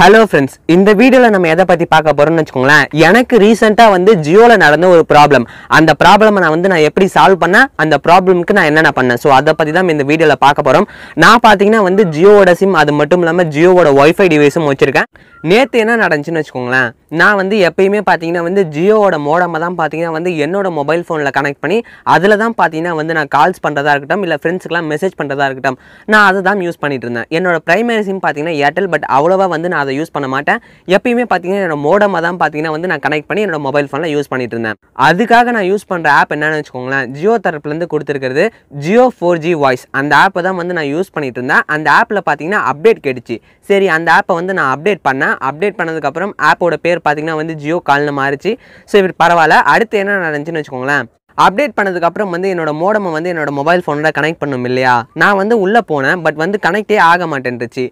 hello friends இந்த வீடியோவில் நம்ம எதை பற்றி பார்க்க போகிறோம்னு வச்சுக்கோங்களேன் எனக்கு ரீசெண்டாக வந்து ஜியோவில் நடந்த ஒரு ப்ராப்ளம் அந்த ப்ராப்ளமை நான் வந்து நான் எப்படி சால்வ் பண்ணேன் அந்த ப்ராப்ளமுக்கு நான் என்னென்ன பண்ணேன் ஸோ அதை பற்றி தான் இந்த வீடியோவில் பார்க்க போகிறோம் நான் பார்த்தீங்கன்னா வந்து ஜியோவோட சிம் அது மட்டும் இல்லாமல் ஜியோவோட ஒய்ஃபை டிவைஸும் வச்சுருக்கேன் நேற்று என்ன நடந்துச்சுன்னு வச்சுக்கோங்களேன் நான் வந்து எப்பயுமே பார்த்தீங்கன்னா வந்து ஜியோவோட மோடம் தான் பார்த்தீங்கன்னா வந்து என்னோட மொபைல் ஃபோனில் கனெக்ட் பண்ணி அதில் தான் பார்த்தீங்கன்னா வந்து நான் கால்ஸ் பண்ணுறதா இருக்கட்டும் இல்லை ஃப்ரெண்ட்ஸுக்கெலாம் மெசேஜ் பண்ணுறதா இருக்கட்டும் நான் அதை தான் யூஸ் பண்ணிட்டு இருந்தேன் என்னோட ப்ரைமரி சிம் பார்த்தீங்கன்னா ஏர்டெல் பட் அவ்வளோவா வந்து நான் அதை யூஸ் பண்ண மாட்டேன் எப்பயுமே பார்த்தீங்கன்னா என்னோட மோடம் தான் பார்த்தீங்கன்னா வந்து நான் கனெக்ட் பண்ணி என்னோட மொபைல் ஃபோனில் யூஸ் பண்ணிட்டு இருந்தேன் அதுக்காக நான் யூஸ் பண்ணுற ஆப் என்னென்னு வச்சுக்கோங்களேன் ஜியோ தரப்புலேருந்து கொடுத்துருக்கிறது ஜியோ ஃபோர் ஜி வாய்ஸ் அந்த ஆப்பை தான் வந்து நான் யூஸ் பண்ணிட்டு இருந்தேன் அந்த ஆப்பில் பார்த்தீங்கன்னா அப்டேட் கேட்டுச்சு சரி அந்த ஆப்பை வந்து நான் அப்டேட் பண்ணேன் அப்டேட் பண்ணதுக்கப்புறம் ஆப்போட பேர் பேர் பார்த்தீங்கன்னா வந்து ஜியோ கால்னு மாறிச்சு ஸோ இப்படி பரவாயில்ல அடுத்து என்ன நடந்துச்சுன்னு வச்சுக்கோங்களேன் அப்டேட் பண்ணதுக்கப்புறம் வந்து என்னோட மோடமை வந்து என்னோட மொபைல் ஃபோனோட கனெக்ட் பண்ணும் இல்லையா நான் வந்து உள்ளே போனேன் பட் வந்து கனெக்டே ஆக மாட்டேன்ருச்சு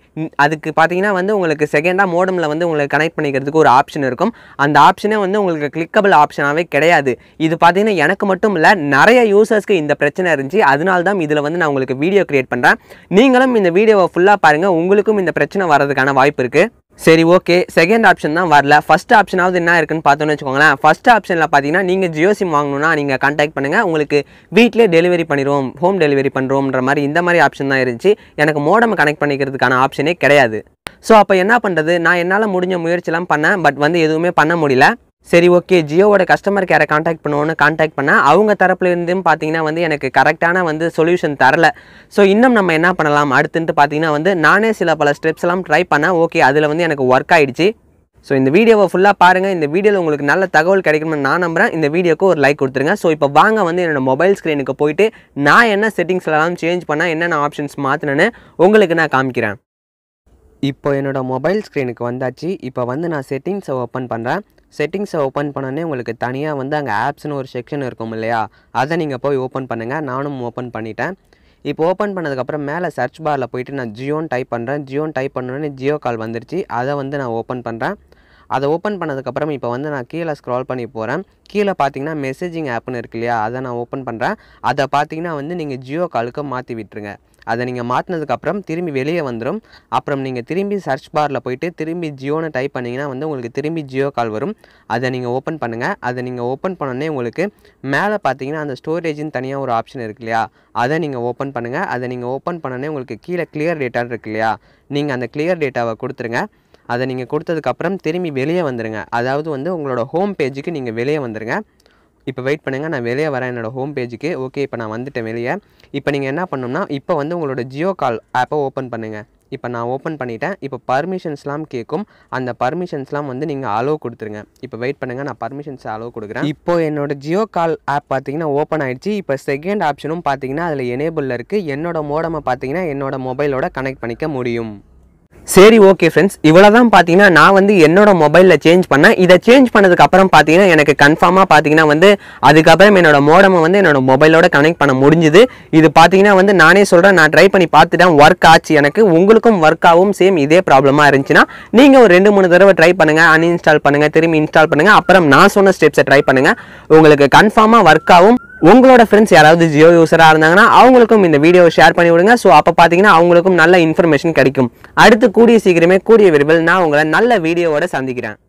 அதுக்கு பார்த்தீங்கன்னா வந்து உங்களுக்கு செகண்டாக மோடமில் வந்து உங்களுக்கு கனெக்ட் பண்ணிக்கிறதுக்கு ஒரு ஆப்ஷன் இருக்கும் அந்த ஆப்ஷனே வந்து உங்களுக்கு கிளிக்கபிள் ஆப்ஷனாகவே கிடையாது இது பார்த்தீங்கன்னா எனக்கு மட்டும் இல்லை நிறைய யூசர்ஸ்க்கு இந்த பிரச்சனை இருந்துச்சு அதனால தான் இதில் வந்து நான் உங்களுக்கு வீடியோ க்ரியேட் பண்ணுறேன் நீங்களும் இந்த வீடியோவை ஃபுல்லாக பாருங்கள் உங்களுக்கும் இந்த பிரச்சனை வர்றதுக்கான வாய்ப்பு இருக்குது சரி ஓகே செகண்ட் ஆப்ஷன் தான் வரல ஃபஸ்ட் ஆப்ஷனாவது என்ன இருக்குன்னு பார்த்தோன்னு வச்சுக்கோங்களேன் ஃபஸ்ட் ஆப்ஷனில் பார்த்தீங்கன்னா நீங்கள் ஜியோ சிம் வாங்கணும்னா நீங்கள் கான்டாக்ட் பண்ணுங்கள் உங்களுக்கு வீட்டிலே டெலிவரி பண்ணிடுவோம் ஹோம் டெலிவரி பண்ணுறோம்ன்ற மாதிரி இந்த மாதிரி ஆப்ஷன் தான் இருந்துச்சு எனக்கு மோடம் கனெக்ட் பண்ணிக்கிறதுக்கான ஆப்ஷனே கிடையாது ஸோ அப்போ என்ன பண்ணுறது நான் என்னால் முடிஞ்ச முயற்சிலாம் பண்ணேன் பட் வந்து எதுவுமே பண்ண முடியல சரி ஓகே ஜியோவோட கஸ்டமர் கேரை காண்டாக்ட் பண்ணுவோன்னு காண்டாக்ட் பண்ணால் அவங்க தரப்புலேருந்தும் பார்த்தீங்கன்னா வந்து எனக்கு கரெக்டான வந்து சொல்யூஷன் தரல ஸோ இன்னும் நம்ம என்ன பண்ணலாம் அடுத்துன்ட்டு பார்த்தீங்கன்னா வந்து நானே சில பல ஸ்டெப்ஸ்லாம் ட்ரை பண்ணால் ஓகே அதில் வந்து எனக்கு ஒர்க் ஆகிடுச்சு ஸோ இந்த வீடியோவை ஃபுல்லாக பாருங்கள் இந்த வீடியோவில் உங்களுக்கு நல்ல தகவல் கிடைக்கணும்னு நான் நம்புகிறேன் இந்த வீடியோக்கு ஒரு லைக் கொடுத்துருங்க ஸோ இப்போ வாங்க வந்து என்னோடய மொபைல் ஸ்க்ரீனுக்கு போயிட்டு நான் என்ன செட்டிங்ஸ்லாம் சேஞ்ச் பண்ணால் என்னென்ன ஆப்ஷன்ஸ் மாற்றினேன்னு உங்களுக்கு நான் காமிக்கிறேன் இப்போ என்னோடய மொபைல் ஸ்க்ரீனுக்கு வந்தாச்சு இப்போ வந்து நான் செட்டிங்ஸை ஓப்பன் பண்ணுறேன் செட்டிங்ஸை ஓப்பன் பண்ணோன்னே உங்களுக்கு தனியாக வந்து அங்கே ஆப்ஸ்னு ஒரு செக்ஷன் இருக்கும் இல்லையா அதை நீங்கள் போய் ஓப்பன் பண்ணுங்கள் நானும் ஓப்பன் பண்ணிட்டேன் இப்போ ஓப்பன் பண்ணதுக்கப்புறம் மேலே சர்ச் பாரில் போயிட்டு நான் ஜியோன்னு டைப் பண்ணுறேன் ஜியோன்னு டைப் பண்ணோன்னே ஜியோ கால் வந்துருச்சு அதை வந்து நான் ஓப்பன் பண்ணுறேன் அதை ஓப்பன் பண்ணதுக்கப்புறம் இப்போ வந்து நான் கீழே ஸ்க்ரால் பண்ணி போகிறேன் கீழே பார்த்தீங்கன்னா மெசேஜிங் ஆப்னு இருக்கு இல்லையா அதை நான் ஓப்பன் பண்ணுறேன் அதை பார்த்தீங்கன்னா வந்து நீங்கள் ஜியோ காலுக்கு மாற்றி விட்டுருங்க அதை நீங்கள் மாற்றினதுக்கப்புறம் திரும்பி வெளியே வந்துடும் அப்புறம் நீங்கள் திரும்பி சர்ச் பாரில் போயிட்டு திரும்பி ஜியோன்னு டைப் பண்ணிங்கன்னா வந்து உங்களுக்கு திரும்பி ஜியோ கால் வரும் அதை நீங்கள் ஓப்பன் பண்ணுங்கள் அதை நீங்கள் ஓப்பன் பண்ணோன்னே உங்களுக்கு மேலே பார்த்தீங்கன்னா அந்த ஸ்டோரேஜின்னு தனியாக ஒரு ஆப்ஷன் இருக்கு இல்லையா அதை நீங்கள் ஓப்பன் பண்ணுங்கள் அதை நீங்கள் ஓப்பன் பண்ணோன்னே உங்களுக்கு கீழே கிளியர் டேட்டான்னு இருக்கு இல்லையா நீங்கள் அந்த கிளியர் டேட்டாவை கொடுத்துருங்க அதை நீங்கள் கொடுத்ததுக்கப்புறம் திரும்பி வெளியே வந்துடுங்க அதாவது வந்து உங்களோட ஹோம் பேஜுக்கு நீங்கள் வெளியே வந்துடுங்க இப்போ வெயிட் பண்ணுங்கள் நான் வெளியே வரேன் என்னோடய ஹோம் பேஜுக்கு ஓகே இப்போ நான் வந்துட்டேன் வெளியே இப்போ நீங்கள் என்ன பண்ணணும்னா இப்போ வந்து உங்களோட ஜியோ கால் ஆப்பை ஓப்பன் பண்ணுங்கள் இப்போ நான் ஓப்பன் பண்ணிட்டேன் இப்போ பர்மிஷன்ஸ்லாம் கேட்கும் அந்த பர்மிஷன்ஸ்லாம் வந்து நீங்கள் அலோவ் கொடுத்துருங்க இப்போ வெயிட் பண்ணுங்கள் நான் பர்மிஷன்ஸ் அலோவ் கொடுக்குறேன் இப்போ என்னோடய ஜியோ கால் ஆப் பார்த்தீங்கன்னா ஓப்பன் ஆகிடுச்சு இப்போ செகண்ட் ஆப்ஷனும் பார்த்தீங்கன்னா அதில் எனேபிளில் இருக்குது என்னோடய மோடமை பார்த்தீங்கன்னா என்னோடய மொபைலோட கனெக்ட் பண்ணிக்க முடியும் சரி ஓகே ஃப்ரெண்ட்ஸ் இவ்வளோ தான் பார்த்தீங்கன்னா நான் வந்து என்னோட மொபைலில் சேஞ்ச் பண்ணேன் இதை சேஞ்ச் பண்ணதுக்கப்புறம் பார்த்தீங்கன்னா எனக்கு கன்ஃபார்மாக பார்த்தீங்கன்னா வந்து அதுக்கப்புறம் என்னோட மோடமை வந்து என்னோட மொபைலோட கனெக்ட் பண்ண முடிஞ்சுது இது பார்த்தீங்கன்னா வந்து நானே சொல்கிறேன் நான் ட்ரை பண்ணி பார்த்துட்டேன் ஒர்க் ஆச்சு எனக்கு உங்களுக்கும் ஒர்க் ஆகும் சேம் இதே ப்ராப்ளமாக இருந்துச்சுன்னா நீங்கள் ஒரு ரெண்டு மூணு தடவை ட்ரை பண்ணுங்கள் அன்இன்ஸ்டால் பண்ணுங்கள் திரும்பி இன்ஸ்டால் பண்ணுங்கள் அப்புறம் நான் சொன்ன ஸ்டெப்ஸை ட்ரை பண்ணுங்கள் உங்களுக்கு கன்ஃபார்மாக ஒர்க் ஆகும் உங்களோட ஃப்ரெண்ட்ஸ் யாராவது ஜியோ யூஸராக இருந்தாங்கன்னா அவங்களுக்கும் இந்த வீடியோவை ஷேர் பண்ணி விடுங்க ஸோ அப்போ பார்த்தீங்கன்னா அவங்களுக்கும் நல்ல இன்ஃபர்மேஷன் கிடைக்கும் அடுத்து கூடிய சீக்கிரமே கூடிய விரைவில் நான் உங்களை நல்ல வீடியோவோட சந்திக்கிறேன்